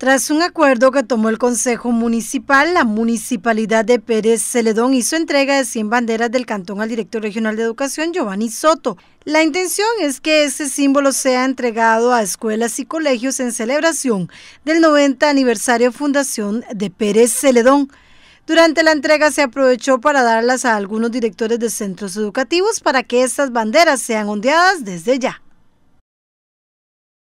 Tras un acuerdo que tomó el Consejo Municipal, la Municipalidad de Pérez Celedón hizo entrega de 100 banderas del cantón al director regional de educación, Giovanni Soto. La intención es que ese símbolo sea entregado a escuelas y colegios en celebración del 90 aniversario fundación de Pérez Celedón. Durante la entrega se aprovechó para darlas a algunos directores de centros educativos para que estas banderas sean ondeadas desde ya.